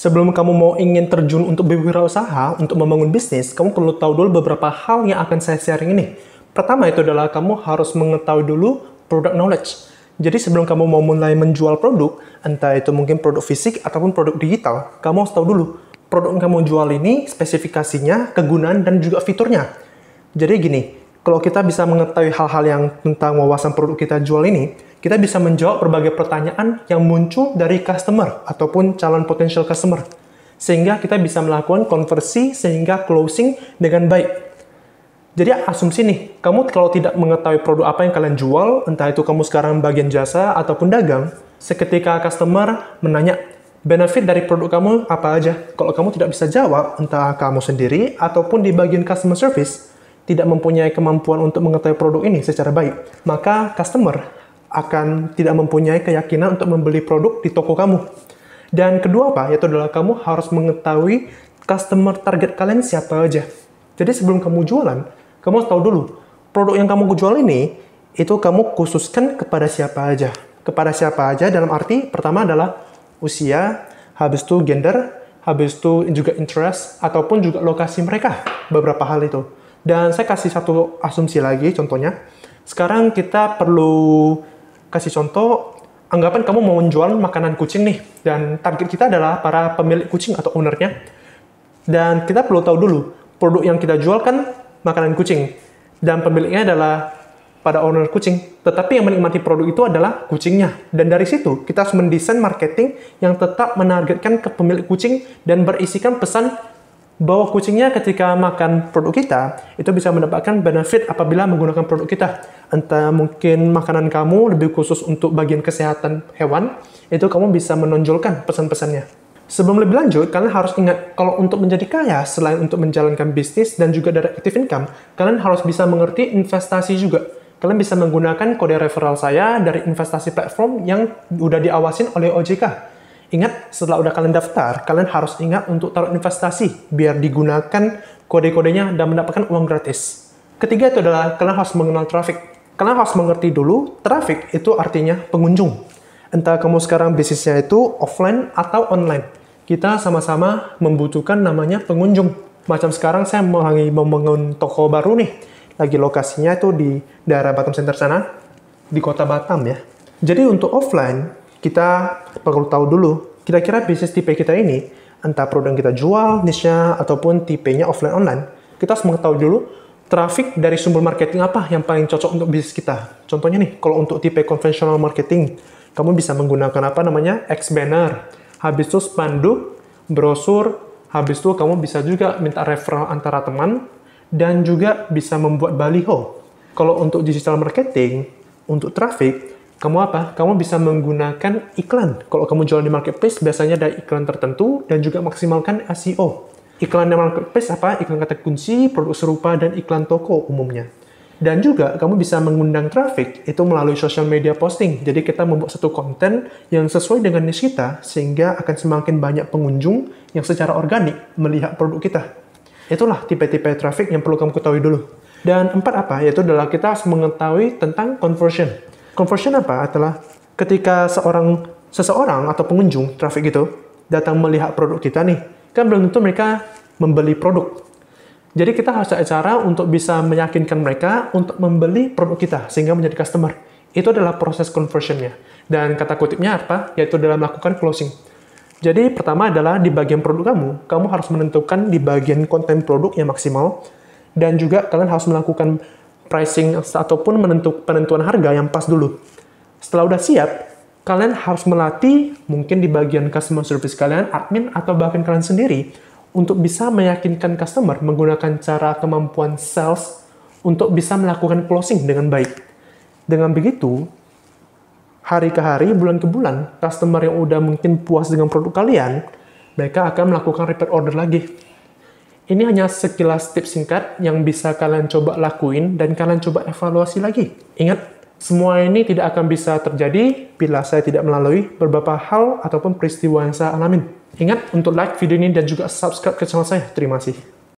Sebelum kamu mau ingin terjun untuk berwirausaha, untuk membangun bisnis, kamu perlu tahu dulu beberapa hal yang akan saya sharing ini. Pertama itu adalah kamu harus mengetahui dulu product knowledge. Jadi sebelum kamu mau mulai menjual produk, entah itu mungkin produk fisik ataupun produk digital, kamu harus tahu dulu produk yang kamu jual ini, spesifikasinya, kegunaan, dan juga fiturnya. Jadi gini, kalau kita bisa mengetahui hal-hal yang tentang wawasan produk kita jual ini, kita bisa menjawab berbagai pertanyaan yang muncul dari customer ataupun calon potential customer. Sehingga kita bisa melakukan konversi sehingga closing dengan baik. Jadi asumsi nih, kamu kalau tidak mengetahui produk apa yang kalian jual, entah itu kamu sekarang bagian jasa ataupun dagang, seketika customer menanya, benefit dari produk kamu apa aja? Kalau kamu tidak bisa jawab, entah kamu sendiri ataupun di bagian customer service, tidak mempunyai kemampuan untuk mengetahui produk ini secara baik, maka customer akan tidak mempunyai keyakinan untuk membeli produk di toko kamu. Dan kedua apa? Yaitu adalah kamu harus mengetahui customer target kalian siapa aja. Jadi sebelum kamu jualan, kamu harus tahu dulu produk yang kamu jual ini itu kamu khususkan kepada siapa aja. Kepada siapa aja dalam arti pertama adalah usia, habis itu gender, habis itu juga interest ataupun juga lokasi mereka. Beberapa hal itu. Dan saya kasih satu asumsi lagi contohnya. Sekarang kita perlu kasih contoh anggapan kamu mau menjual makanan kucing nih dan target kita adalah para pemilik kucing atau ownernya dan kita perlu tahu dulu produk yang kita jual kan makanan kucing dan pemiliknya adalah pada owner kucing tetapi yang menikmati produk itu adalah kucingnya dan dari situ kita harus mendesain marketing yang tetap menargetkan ke pemilik kucing dan berisikan pesan bahwa kucingnya ketika makan produk kita itu bisa mendapatkan benefit apabila menggunakan produk kita. Entah mungkin makanan kamu lebih khusus untuk bagian kesehatan hewan, itu kamu bisa menonjolkan pesan-pesannya. Sebelum lebih lanjut, kalian harus ingat kalau untuk menjadi kaya, selain untuk menjalankan bisnis dan juga dari active income, kalian harus bisa mengerti investasi juga. Kalian bisa menggunakan kode referral saya dari investasi platform yang udah diawasin oleh OJK. Ingat, setelah udah kalian daftar, kalian harus ingat untuk taruh investasi biar digunakan kode-kodenya dan mendapatkan uang gratis. Ketiga itu adalah kalian harus mengenal traffic. Kalian harus mengerti dulu, traffic itu artinya pengunjung. Entah kamu sekarang bisnisnya itu offline atau online. Kita sama-sama membutuhkan namanya pengunjung. Macam sekarang saya mau membangun toko baru nih. Lagi lokasinya itu di daerah Batam Center sana, di kota Batam ya. Jadi untuk offline, kita perlu tahu dulu kira-kira bisnis tipe kita ini entah produk yang kita jual, niche-nya ataupun tipenya offline online. Kita harus mengetahui dulu traffic dari sumber marketing apa yang paling cocok untuk bisnis kita. Contohnya nih, kalau untuk tipe konvensional marketing, kamu bisa menggunakan apa namanya? X banner. Habis itu spanduk, brosur, habis itu kamu bisa juga minta referral antara teman dan juga bisa membuat baliho. Kalau untuk digital marketing, untuk traffic, kamu apa? Kamu bisa menggunakan iklan. Kalau kamu jual di marketplace, biasanya ada iklan tertentu dan juga maksimalkan SEO. Iklan di marketplace apa? Iklan kata kunci, produk serupa, dan iklan toko umumnya. Dan juga kamu bisa mengundang traffic itu melalui social media posting. Jadi kita membuat satu konten yang sesuai dengan niche kita sehingga akan semakin banyak pengunjung yang secara organik melihat produk kita. Itulah tipe-tipe traffic yang perlu kamu ketahui dulu. Dan empat apa? Yaitu adalah kita harus mengetahui tentang conversion Conversion apa? Adalah ketika seorang seseorang atau pengunjung traffic gitu, datang melihat produk kita nih, kan belum tentu mereka membeli produk. Jadi kita harus ada cara untuk bisa meyakinkan mereka untuk membeli produk kita sehingga menjadi customer. Itu adalah proses conversionnya. Dan kata kutipnya apa? Yaitu dalam melakukan closing. Jadi pertama adalah di bagian produk kamu, kamu harus menentukan di bagian konten produk yang maksimal dan juga kalian harus melakukan pricing ataupun menentu, penentuan harga yang pas dulu. Setelah udah siap, kalian harus melatih mungkin di bagian customer service kalian, admin atau bahkan kalian sendiri untuk bisa meyakinkan customer menggunakan cara kemampuan sales untuk bisa melakukan closing dengan baik. Dengan begitu, hari ke hari, bulan ke bulan, customer yang udah mungkin puas dengan produk kalian, mereka akan melakukan repeat order lagi ini hanya sekilas tips singkat yang bisa kalian coba lakuin dan kalian coba evaluasi lagi. Ingat, semua ini tidak akan bisa terjadi bila saya tidak melalui beberapa hal ataupun peristiwa yang saya alamin. Ingat untuk like video ini dan juga subscribe ke channel saya. Terima kasih.